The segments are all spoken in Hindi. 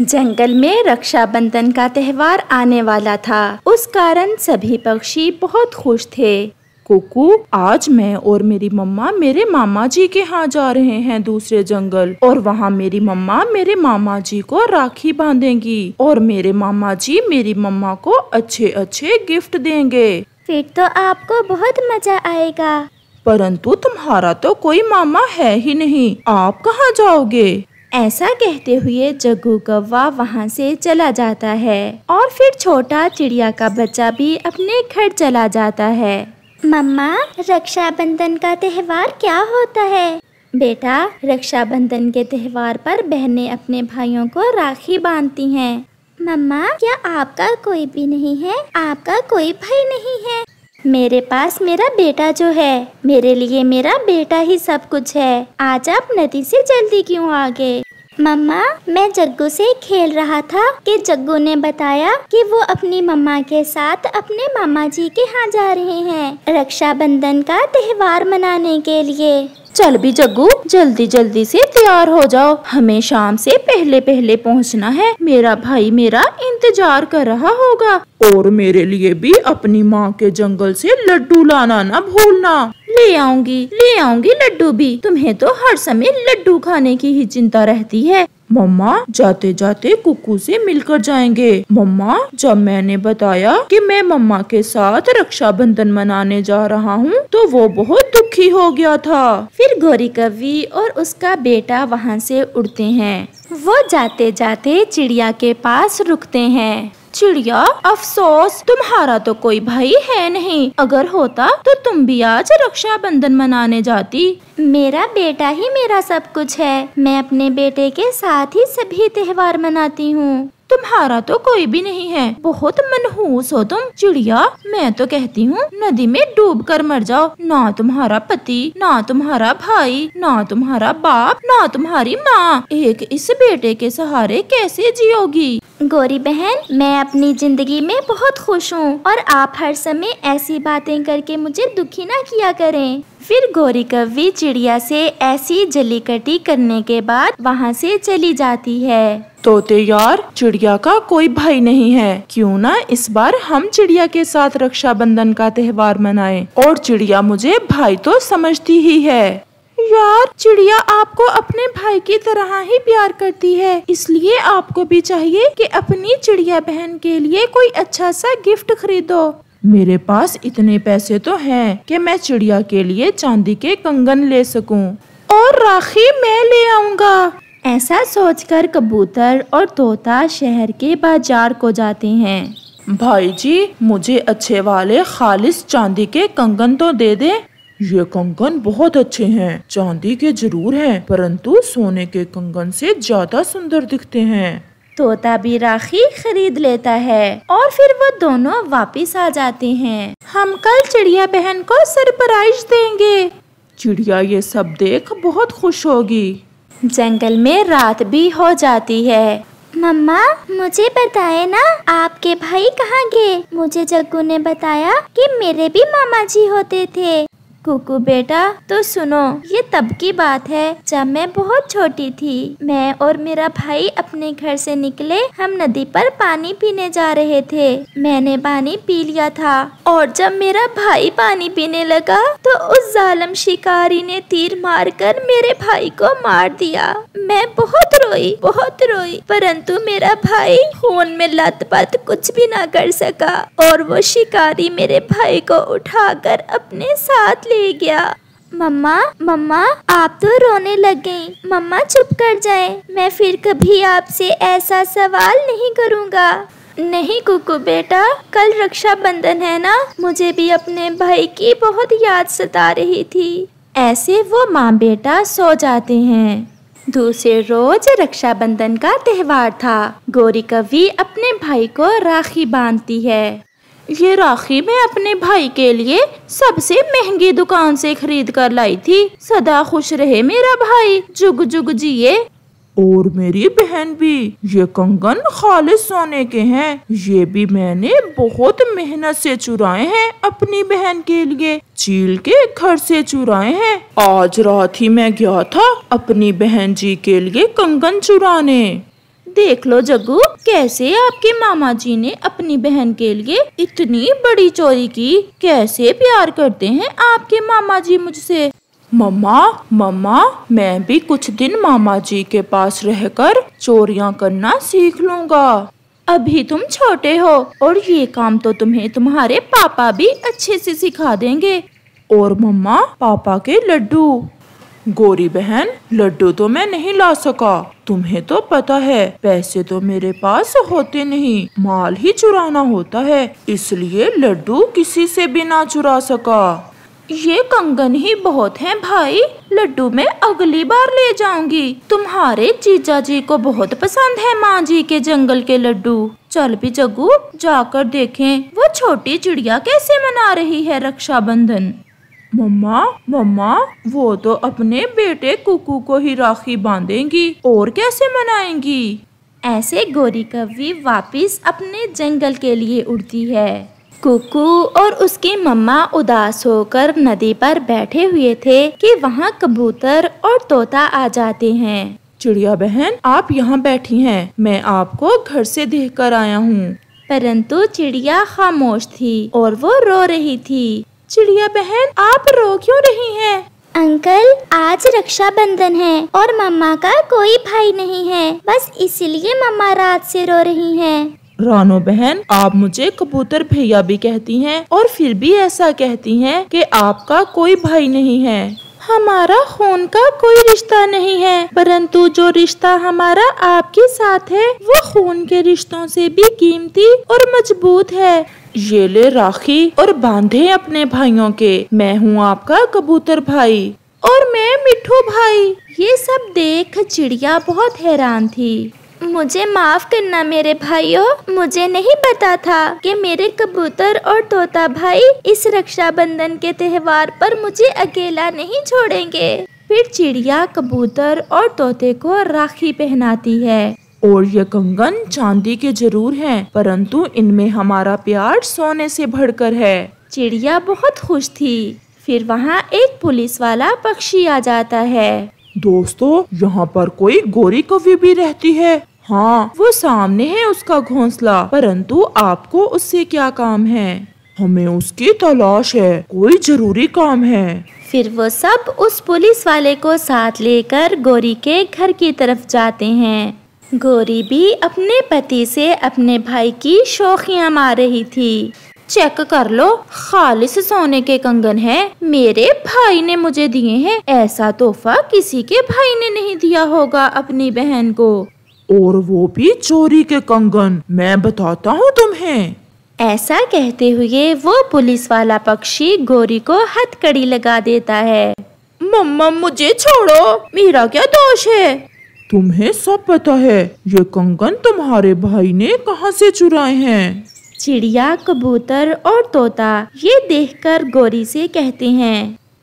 जंगल में रक्षाबंधन का त्यौहार आने वाला था उस कारण सभी पक्षी बहुत खुश थे कुकू आज मैं और मेरी मम्मा मेरे मामा जी के यहाँ जा रहे हैं दूसरे जंगल और वहाँ मेरी मम्मा मेरे मामा जी को राखी बांधेंगी और मेरे मामा जी मेरी मम्मा को अच्छे अच्छे गिफ्ट देंगे फिर तो आपको बहुत मजा आएगा परंतु तुम्हारा तो कोई मामा है ही नहीं आप कहाँ जाओगे ऐसा कहते हुए जग्गू कौवा वहाँ से चला जाता है और फिर छोटा चिड़िया का बच्चा भी अपने घर चला जाता है मम्मा रक्षाबंधन का त्यौहार क्या होता है बेटा रक्षाबंधन के त्यौहार पर बहनें अपने भाइयों को राखी बांधती हैं मम्मा क्या आपका कोई भी नहीं है आपका कोई भाई नहीं है मेरे पास मेरा बेटा जो है मेरे लिए मेरा बेटा ही सब कुछ है आज आप नदी से जल्दी क्यों आ गए मम्मा मैं जग्गू से खेल रहा था कि जग्गू ने बताया कि वो अपनी मम्मा के साथ अपने मामा जी के यहाँ जा रहे हैं रक्षाबंधन का त्योहार मनाने के लिए चल भी जग्गू जल्दी जल्दी से तैयार हो जाओ हमें शाम से पहले पहले पहुंचना है मेरा भाई मेरा इंतजार कर रहा होगा और मेरे लिए भी अपनी माँ के जंगल से लड्डू लाना ना भूलना ले आऊंगी ले आऊंगी लड्डू भी तुम्हें तो हर समय लड्डू खाने की ही चिंता रहती है मम्मा जाते जाते कुकू से मिलकर जाएंगे मम्मा जब मैंने बताया कि मैं मम्मा के साथ रक्षाबंधन मनाने जा रहा हूँ तो वो बहुत दुखी हो गया था फिर गौरी कवि और उसका बेटा वहाँ से उड़ते हैं वो जाते जाते चिड़िया के पास रुकते हैं चिड़िया अफसोस तुम्हारा तो कोई भाई है नहीं अगर होता तो तुम भी आज रक्षा बंधन मनाने जाती मेरा बेटा ही मेरा सब कुछ है मैं अपने बेटे के साथ ही सभी त्योहार मनाती हूँ तुम्हारा तो कोई भी नहीं है बहुत मनहूस हो तुम चिड़िया मैं तो कहती हूँ नदी में डूब कर मर जाओ ना तुम्हारा पति ना तुम्हारा भाई ना तुम्हारा बाप ना तुम्हारी माँ एक इस बेटे के सहारे कैसे जियोगी गोरी बहन मैं अपनी जिंदगी में बहुत खुश हूँ और आप हर समय ऐसी बातें करके मुझे दुखी ना किया करें फिर गौरी कव्वी चिड़िया से ऐसी जलीकटी करने के बाद वहाँ से चली जाती है तोते यार चिड़िया का कोई भाई नहीं है क्यों ना इस बार हम चिड़िया के साथ रक्षाबंधन का त्योहार मनाएं और चिड़िया मुझे भाई तो समझती ही है यार चिड़िया आपको अपने भाई की तरह ही प्यार करती है इसलिए आपको भी चाहिए कि अपनी चिड़िया बहन के लिए कोई अच्छा सा गिफ्ट खरीदो मेरे पास इतने पैसे तो हैं कि मैं चिड़िया के लिए चांदी के कंगन ले सकूं और राखी मैं ले आऊंगा ऐसा सोचकर कबूतर और तोता शहर के बाजार को जाते हैं भाई जी मुझे अच्छे वाले खालिश चांदी के कंगन तो दे दे ये कंगन बहुत अच्छे हैं चांदी के जरूर हैं परंतु सोने के कंगन से ज्यादा सुंदर दिखते हैं तोता भी राखी खरीद लेता है और फिर वो दोनों वापस आ जाते हैं हम कल चिड़िया बहन को सरप्राइज देंगे चिड़िया ये सब देख बहुत खुश होगी जंगल में रात भी हो जाती है मम्मा मुझे बताए ना आपके भाई कहाँ गए मुझे जग्गू ने बताया कि मेरे भी मामा जी होते थे कुकू बेटा तो सुनो ये तब की बात है जब मैं बहुत छोटी थी मैं और मेरा भाई अपने घर से निकले हम नदी पर पानी पीने जा रहे थे मैंने पानी पी लिया था और जब मेरा भाई पानी पीने लगा तो उस जालम शिकारी ने तीर मारकर मेरे भाई को मार दिया मैं बहुत रोई बहुत रोई परंतु मेरा भाई खून में लत पत कुछ भी ना कर सका और वो शिकारी मेरे भाई को उठाकर अपने साथ ले गया मम्मा मम्मा आप तो रोने लग गई मम्मा चुप कर जाए मैं फिर कभी आपसे ऐसा सवाल नहीं करूँगा नहीं कुकू बेटा कल रक्षाबंधन है ना मुझे भी अपने भाई की बहुत याद सता रही थी ऐसे वो माँ बेटा सो जाते हैं दूसरे रोज रक्षाबंधन का त्यौहार था गौरी कवि अपने भाई को राखी बांधती है ये राखी मैं अपने भाई के लिए सबसे महंगी दुकान से खरीद कर लाई थी सदा खुश रहे मेरा भाई जुग जुग जिए और मेरी बहन भी ये कंगन खालिश सोने के हैं ये भी मैंने बहुत मेहनत से चुराए हैं अपनी बहन के लिए चील के घर से चुराए हैं आज रात ही मैं गया था अपनी बहन जी के लिए कंगन चुराने देख लो जग्गू कैसे आपके मामा जी ने अपनी बहन के लिए इतनी बड़ी चोरी की कैसे प्यार करते हैं आपके मामा जी मुझसे मम्मा मम्मा मैं भी कुछ दिन मामा जी के पास रहकर चोरियां करना सीख लूंगा अभी तुम छोटे हो और ये काम तो तुम्हें तुम्हारे पापा भी अच्छे से सिखा देंगे और मम्मा पापा के लड्डू गोरी बहन लड्डू तो मैं नहीं ला सका तुम्हें तो पता है पैसे तो मेरे पास होते नहीं माल ही चुराना होता है इसलिए लड्डू किसी से भी ना चुरा सका ये कंगन ही बहुत हैं भाई लड्डू मैं अगली बार ले जाऊंगी तुम्हारे जीजा जी को बहुत पसंद है माँ जी के जंगल के लड्डू चल भी जगू जाकर देखें वो छोटी चिड़िया कैसे मना रही है रक्षाबंधन मम्मा मम्मा वो तो अपने बेटे कुकू को ही राखी बांधेंगी और कैसे मनाएंगी ऐसे गोरी कवि वापिस अपने जंगल के लिए उड़ती है कुकू और उसकी मम्मा उदास होकर नदी पर बैठे हुए थे कि वहाँ कबूतर और तोता आ जाते हैं चिड़िया बहन आप यहाँ बैठी हैं मैं आपको घर से देख कर आया हूँ परंतु चिड़िया खामोश थी और वो रो रही थी चिड़िया बहन आप रो क्यों रही हैं? अंकल आज रक्षाबंधन है और मम्मा का कोई भाई नहीं है बस इसीलिए मम्मा रात से रो रही हैं। रानो बहन आप मुझे कबूतर भैया भी कहती हैं और फिर भी ऐसा कहती हैं कि आपका कोई भाई नहीं है हमारा खून का कोई रिश्ता नहीं है परंतु जो रिश्ता हमारा आपके साथ है वो खून के रिश्तों से भी कीमती और मजबूत है ये ले राखी और बांधे अपने भाइयों के मैं हूँ आपका कबूतर भाई और मैं मिठू भाई ये सब देख चिड़िया बहुत हैरान थी मुझे माफ करना मेरे भाइयों मुझे नहीं पता था कि मेरे कबूतर और तोता भाई इस रक्षाबंधन के त्यौहार पर मुझे अकेला नहीं छोड़ेंगे फिर चिड़िया कबूतर और तोते को राखी पहनाती है और ये कंगन चांदी के जरूर हैं परंतु इनमें हमारा प्यार सोने से भरकर है चिड़िया बहुत खुश थी फिर वहाँ एक पुलिस वाला पक्षी आ जाता है दोस्तों यहाँ पर कोई गोरी कवि भी रहती है हाँ वो सामने है उसका घोंसला परंतु आपको उससे क्या काम है हमें उसकी तलाश है कोई जरूरी काम है फिर वो सब उस पुलिस वाले को साथ लेकर गौरी के घर की तरफ जाते हैं गौरी भी अपने पति से अपने भाई की शोखियाँ मार रही थी चेक कर लो खालिश सोने के कंगन है मेरे भाई ने मुझे दिए हैं ऐसा तोहफा किसी के भाई ने नहीं दिया होगा अपनी बहन को और वो भी चोरी के कंगन मैं बताता हूँ तुम्हें ऐसा कहते हुए वो पुलिस वाला पक्षी गोरी को हथकड़ी लगा देता है मम्मा मुझे छोड़ो मेरा क्या दोष है तुम्हें सब पता है ये कंगन तुम्हारे भाई ने कहाँ से चुराए हैं चिड़िया कबूतर और तोता ये देखकर गोरी से कहते हैं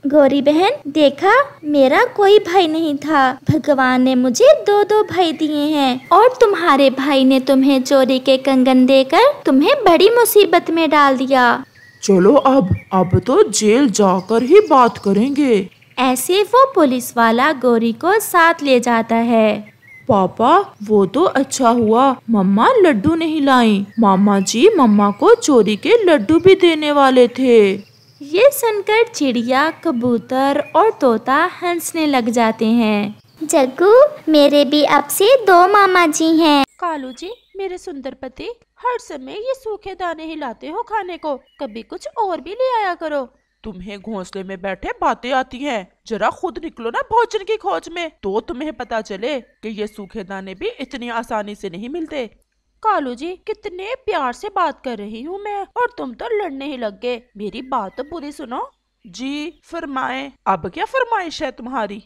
गौरी बहन देखा मेरा कोई भाई नहीं था भगवान ने मुझे दो दो भाई दिए हैं और तुम्हारे भाई ने तुम्हें चोरी के कंगन देकर तुम्हें बड़ी मुसीबत में डाल दिया चलो अब अब तो जेल जाकर ही बात करेंगे ऐसे वो पुलिस वाला गौरी को साथ ले जाता है पापा वो तो अच्छा हुआ मम्मा लड्डू नहीं लाई मामा जी मम्मा को चोरी के लड्डू भी देने वाले थे ये सुनकर चिड़िया कबूतर और तोता हंसने लग जाते हैं जग्गू मेरे भी अब से दो मामा जी हैं कालू जी मेरे सुंदर पति हर समय ये सूखे दाने ही लाते हो खाने को कभी कुछ और भी ले आया करो तुम्हें घोंसले में बैठे बातें आती हैं जरा खुद निकलो ना भोजन की खोज में तो तुम्हें पता चले कि ये सूखे दाने भी इतनी आसानी से नहीं मिलते कालू जी कितने प्यार से बात कर रही हूँ मैं और तुम तो लड़ने ही लग गए मेरी बात तो पूरी सुनो जी फरमाए अब क्या फरमाइश है तुम्हारी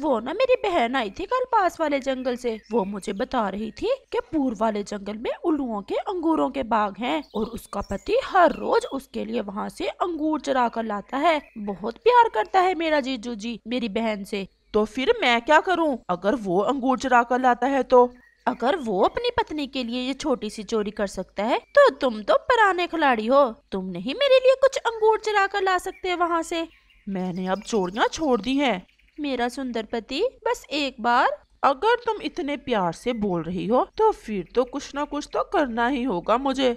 वो ना मेरी बहन आई थी कल पास वाले जंगल से वो मुझे बता रही थी कि पूर्व वाले जंगल में उल्लुओं के अंगूरों के बाग हैं और उसका पति हर रोज उसके लिए वहाँ से अंगूर चरा कर लाता है बहुत प्यार करता है मेरा जीजू जी मेरी बहन से तो फिर मैं क्या करूँ अगर वो अंगूर चरा कर लाता है तो अगर वो अपनी पत्नी के लिए ये छोटी सी चोरी कर सकता है तो तुम तो पुराने खिलाड़ी हो तुम नहीं मेरे लिए कुछ अंगूर चला कर ला सकते वहाँ से मैंने अब चोरियाँ छोड़ दी हैं मेरा सुंदर पति बस एक बार अगर तुम इतने प्यार से बोल रही हो तो फिर तो कुछ ना कुछ तो करना ही होगा मुझे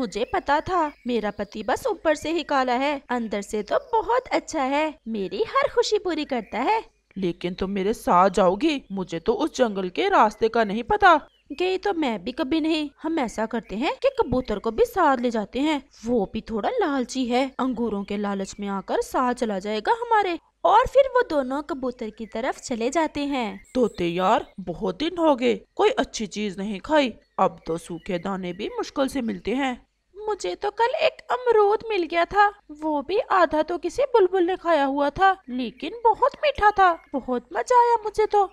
मुझे पता था मेरा पति बस ऊपर से ही काला है अंदर से तो बहुत अच्छा है मेरी हर खुशी पूरी करता है लेकिन तुम मेरे साथ जाओगी मुझे तो उस जंगल के रास्ते का नहीं पता गई तो मैं भी कभी नहीं हम ऐसा करते हैं कि कबूतर को भी साथ ले जाते हैं वो भी थोड़ा लालची है अंगूरों के लालच में आकर साथ चला जाएगा हमारे और फिर वो दोनों कबूतर की तरफ चले जाते हैं तोते यार बहुत दिन हो गए कोई अच्छी चीज नहीं खाई अब तो सूखे दाने भी मुश्किल से मिलते हैं मुझे तो कल एक अमरूद मिल गया था वो भी आधा तो किसी बुलबुल ने खाया हुआ था लेकिन बहुत मीठा था बहुत मजा आया मुझे तो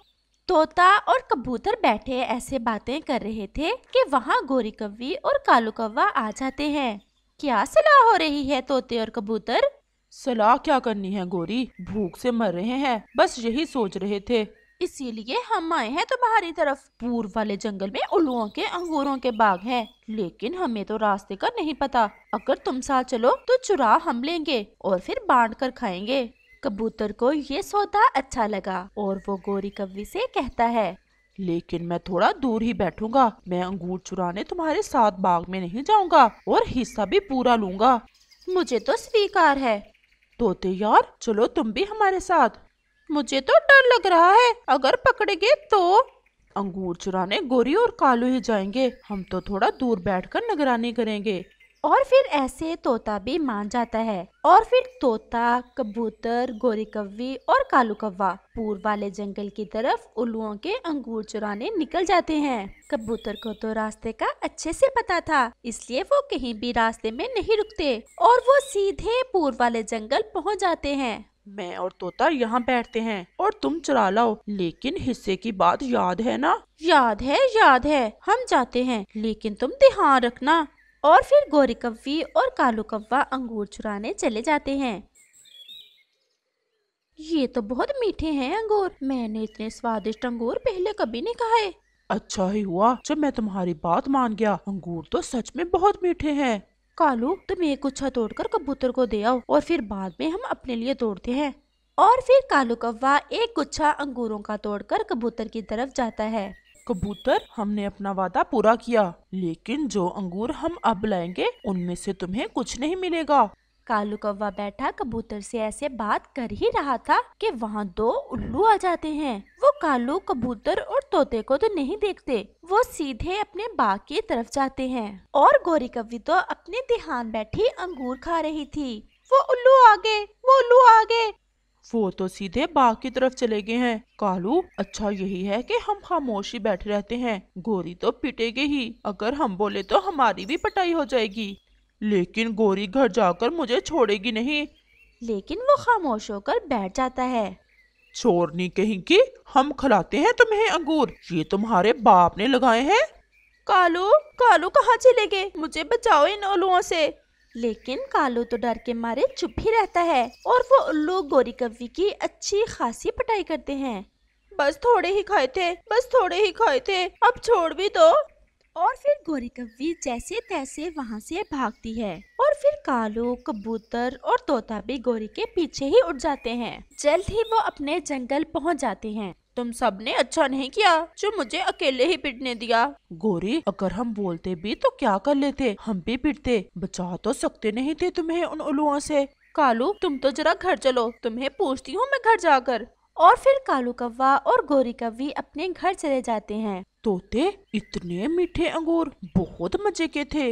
तोता और कबूतर बैठे ऐसे बातें कर रहे थे कि वहाँ गोरी कव्वी और कालू कव्वा आ जाते हैं क्या सलाह हो रही है तोते और कबूतर सलाह क्या करनी है गोरी भूख से मर रहे हैं बस यही सोच रहे थे इसीलिए हम आए हैं तुम्हारी तो तरफ पूर्व वाले जंगल में उल्लुओं के अंगूरों के बाग हैं लेकिन हमें तो रास्ते का नहीं पता अगर तुम साथ चलो तो चुरा हम लेंगे और फिर बांट कर खाएंगे कबूतर को ये सौदा अच्छा लगा और वो गोरी कवि से कहता है लेकिन मैं थोड़ा दूर ही बैठूंगा मैं अंगूर चुराने तुम्हारे साथ बाग में नहीं जाऊंगा और हिस्सा भी पूरा लूंगा मुझे तो स्वीकार है तोते यार चलो तुम भी हमारे साथ मुझे तो डर लग रहा है अगर पकड़ेंगे तो अंगूर चुराने गोरी और कालू ही जाएंगे हम तो थोड़ा दूर बैठकर निगरानी करेंगे और फिर ऐसे तोता भी मान जाता है और फिर तोता कबूतर गोरी कवी और कालू कव्वा पूर्व वाले जंगल की तरफ उल्लुओं के अंगूर चुराने निकल जाते हैं कबूतर को तो रास्ते का अच्छे से पता था इसलिए वो कहीं भी रास्ते में नहीं रुकते और वो सीधे पूर्व वाले जंगल पहुंच जाते हैं मैं और तोता यहाँ बैठते हैं और तुम चला लाओ लेकिन हिस्से की बात याद है ना याद है याद है हम जाते हैं लेकिन तुम ध्यान रखना और फिर गोरी कव्वी और कालू कव्वा अंगूर चुराने चले जाते हैं ये तो बहुत मीठे हैं अंगूर मैंने इतने स्वादिष्ट अंगूर पहले कभी नहीं खाए अच्छा ही हुआ जब मैं तुम्हारी बात मान गया अंगूर तो सच में बहुत मीठे हैं कालू तुम एक गुच्छा तोड़कर कबूतर को दे आओ और फिर बाद में हम अपने लिए तोड़ते हैं और फिर कालू कौवा एक गुच्छा अंगूरों का तोड़कर कबूतर की तरफ जाता है कबूतर हमने अपना वादा पूरा किया लेकिन जो अंगूर हम अब लाएंगे उनमें से तुम्हें कुछ नहीं मिलेगा कालू कौवा बैठा कबूतर से ऐसे बात कर ही रहा था कि वहाँ दो उल्लू आ जाते हैं वो कालू कबूतर और तोते को तो नहीं देखते वो सीधे अपने बाग की तरफ जाते हैं और गोरी कवि तो अपने ध्यान बैठी अंगूर खा रही थी वो उल्लू आ गए वो उल्लू आ गए वो तो सीधे बाग की तरफ चले गए हैं कालू अच्छा यही है कि हम खामोशी बैठे रहते हैं गोरी तो पिटेगे ही अगर हम बोले तो हमारी भी पटाई हो जाएगी लेकिन गोरी घर जाकर मुझे छोड़ेगी नहीं लेकिन वो खामोश होकर बैठ जाता है छोड़नी कहीं की हम खिलाते हैं तुम्हें अंगूर ये तुम्हारे बाप ने लगाए हैं कालू कालू कहाँ चले गए मुझे बचाओ इन उल्लुओं से लेकिन कालू तो डर के मारे चुप ही रहता है और वो उल्लू गोरी कवि की अच्छी खासी पटाई करते हैं बस थोड़े ही खाए थे बस थोड़े ही खाए थे अब छोड़ भी दो और फिर गोरी कवी जैसे तैसे वहाँ से भागती है और फिर कालो कबूतर और तोता भी गोरी के पीछे ही उड़ जाते हैं जल्द ही वो अपने जंगल पहुँच जाते हैं तुम सब ने अच्छा नहीं किया जो मुझे अकेले ही पिटने दिया गोरी अगर हम बोलते भी तो क्या कर लेते हम भी पिटते बचा तो सकते नहीं थे तुम्हें उन उलुओं से कालू तुम तो जरा घर चलो तुम्हें पूछती हूँ मैं घर जाकर और फिर कालू कौवा और गोरी कवि अपने घर चले जाते हैं तोते इतने मीठे अंगूर बहुत मजे के थे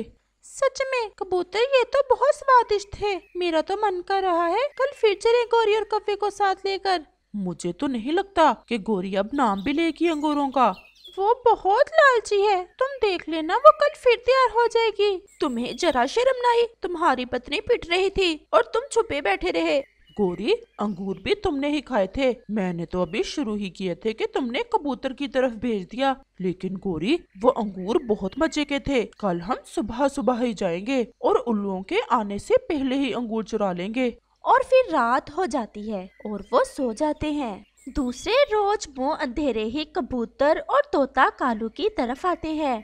सच में कबूतर ये तो बहुत स्वादिष्ट थे मेरा तो मन कर रहा है कल फिर चले गोरी और कव्वे को साथ लेकर मुझे तो नहीं लगता कि गोरी अब नाम भी लेगी अंगूरों का वो बहुत लालची है तुम देख लेना वो कल फिर तैयार हो जाएगी तुम्हें जरा शर्म नहीं तुम्हारी पत्नी पिट रही थी और तुम छुपे बैठे रहे गोरी अंगूर भी तुमने ही खाए थे मैंने तो अभी शुरू ही किए थे कि तुमने कबूतर की तरफ भेज दिया लेकिन गोरी वो अंगूर बहुत मजे के थे कल हम सुबह सुबह ही जाएंगे और उल्लुओं के आने से पहले ही अंगूर चुरा लेंगे और फिर रात हो जाती है और वो सो जाते हैं दूसरे रोज वो अंधेरे ही कबूतर और तोता कालू की तरफ आते हैं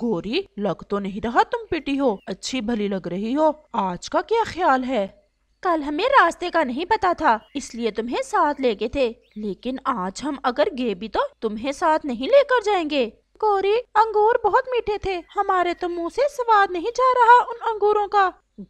गोरी लग तो नहीं रहा तुम पिटी हो अच्छी भली लग रही हो आज का क्या ख्याल है कल हमें रास्ते का नहीं पता था इसलिए तुम्हें साथ ले गए थे लेकिन आज हम अगर गए भी तो तुम्हें साथ नहीं लेकर जाएंगे गोरी अंगूर बहुत मीठे थे हमारे तो मुंह से स्वाद नहीं जा रहा उन अंगूरों का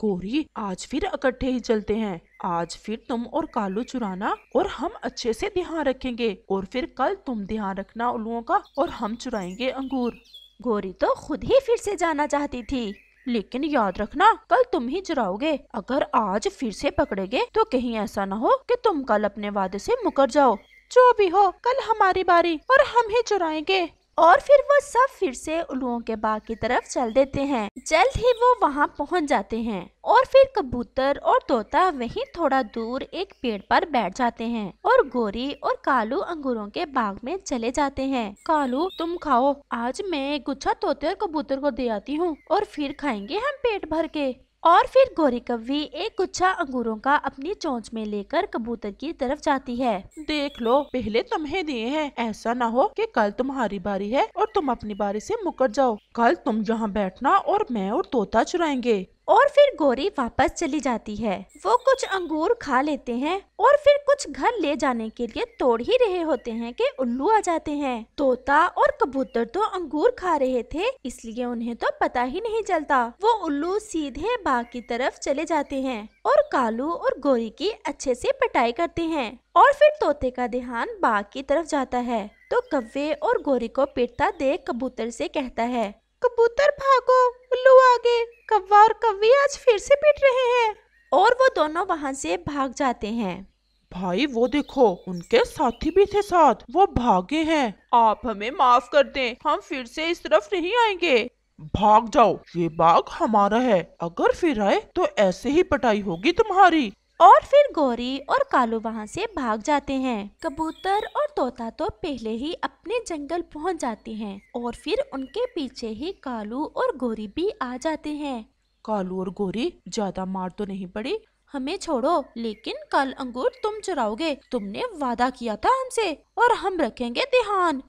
गोरी आज फिर इकट्ठे ही चलते हैं आज फिर तुम और कालू चुराना और हम अच्छे से ध्यान रखेंगे और फिर कल तुम ध्यान रखना उल्लुओं का और हम चुराएंगे अंगूर गोरी तो खुद ही फिर से जाना चाहती थी लेकिन याद रखना कल तुम ही चुराओगे अगर आज फिर से पकड़े तो कहीं ऐसा न हो कि तुम कल अपने वादे से मुकर जाओ जो भी हो कल हमारी बारी और हम ही चुराएंगे और फिर वो सब फिर से उल्लुओं के बाग की तरफ चल देते हैं जल्द ही वो वहाँ पहुँच जाते हैं और फिर कबूतर और तोता वहीं थोड़ा दूर एक पेड़ पर बैठ जाते हैं और गोरी और कालू अंगूरों के बाग में चले जाते हैं कालू तुम खाओ आज मैं गुच्छा तोते और कबूतर को दे आती हूँ और फिर खाएंगे हम पेट भर के और फिर गोरी कवि एक गुच्छा अंगूरों का अपनी चोंच में लेकर कबूतर की तरफ जाती है देख लो पहले तुम्हें दिए हैं ऐसा ना हो कि कल तुम्हारी बारी है और तुम अपनी बारी से मुकर जाओ कल तुम जहाँ बैठना और मैं और तोता चुराएंगे और फिर गोरी वापस चली जाती है वो कुछ अंगूर खा लेते हैं और फिर कुछ घर ले जाने के लिए तोड़ ही रहे होते हैं कि उल्लू आ जाते हैं तोता और कबूतर तो अंगूर खा रहे थे इसलिए उन्हें तो पता ही नहीं चलता वो उल्लू सीधे बाग की तरफ चले जाते हैं और कालू और गोरी की अच्छे से पटाई करते हैं और फिर तोते का ध्यान बाग की तरफ जाता है तो कव्वे और गोरी को पिटता देख कबूतर से कहता है कबूतर भागो उल्लू आगे कव्वा और कव्वी आज फिर से पिट रहे हैं और वो दोनों वहाँ से भाग जाते हैं भाई वो देखो उनके साथी भी थे साथ वो भागे हैं आप हमें माफ कर दें हम फिर से इस तरफ नहीं आएंगे भाग जाओ ये बाग हमारा है अगर फिर आए तो ऐसे ही पटाई होगी तुम्हारी और फिर गौरी और कालू वहाँ से भाग जाते हैं कबूतर और तोता तो पहले ही अपने जंगल पहुँच जाते हैं और फिर उनके पीछे ही कालू और गौरी भी आ जाते हैं कालू और गौरी ज्यादा मार तो नहीं पड़ी हमें छोड़ो लेकिन कल अंगूर तुम चुराओगे तुमने वादा किया था हमसे और हम रखेंगे ध्यान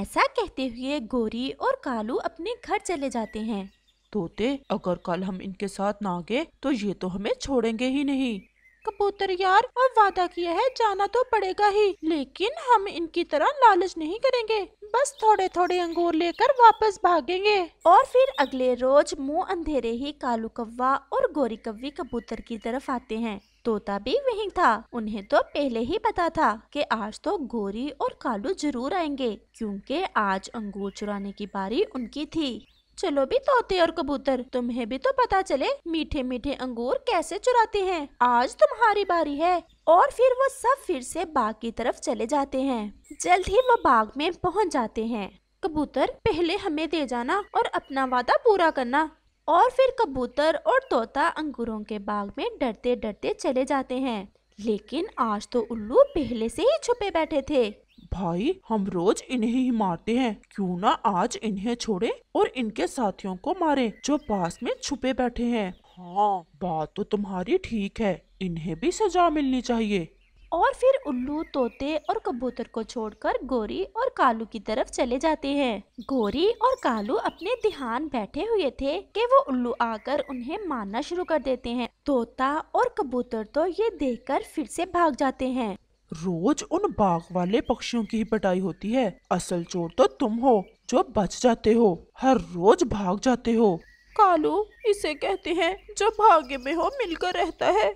ऐसा कहते हुए गौरी और कालू अपने घर चले जाते हैं तोते अगर कल हम इनके साथ ना गए तो ये तो हमें छोड़ेंगे ही नहीं कबूतर यार अब वादा किया है जाना तो पड़ेगा ही लेकिन हम इनकी तरह लालच नहीं करेंगे बस थोड़े थोड़े अंगूर लेकर वापस भागेंगे और फिर अगले रोज मुंह अंधेरे ही कालू कव्वा और गोरी कवी कबूतर की तरफ आते हैं तोता भी वहीं था उन्हें तो पहले ही पता था कि आज तो गोरी और कालू जरूर आएंगे क्योंकि आज अंगूर चुराने की बारी उनकी थी चलो भी तोते और कबूतर तुम्हें भी तो पता चले मीठे मीठे अंगूर कैसे चुराते हैं आज तुम्हारी बारी है और फिर वो सब फिर से बाग की तरफ चले जाते हैं जल्द ही वो बाग में पहुंच जाते हैं कबूतर पहले हमें दे जाना और अपना वादा पूरा करना और फिर कबूतर और तोता अंगूरों के बाग में डरते डरते चले जाते हैं लेकिन आज तो उल्लू पहले से ही छुपे बैठे थे भाई हम रोज इन्हें ही मारते हैं क्यों ना आज इन्हें छोड़े और इनके साथियों को मारे जो पास में छुपे बैठे हैं हाँ बात तो तुम्हारी ठीक है इन्हें भी सजा मिलनी चाहिए और फिर उल्लू तोते और कबूतर को छोड़कर गोरी और कालू की तरफ चले जाते हैं गोरी और कालू अपने ध्यान बैठे हुए थे कि वो उल्लू आकर उन्हें मारना शुरू कर देते हैं तोता और कबूतर तो ये देखकर फिर से भाग जाते हैं रोज उन बाग वाले पक्षियों की ही पटाई होती है असल चोर तो तुम हो जो बच जाते हो हर रोज भाग जाते हो कालू इसे कहते हैं जो भाग्य में हो मिलकर रहता है